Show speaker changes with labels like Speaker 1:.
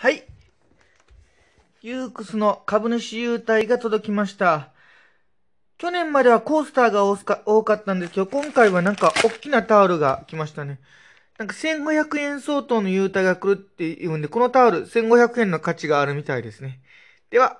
Speaker 1: はい。ユークスの株主優待が届きました。去年まではコースターが多かったんですけど、今回はなんか大きなタオルが来ましたね。なんか1500円相当の優待が来るっていうんで、このタオル1500円の価値があるみたいですね。
Speaker 2: では、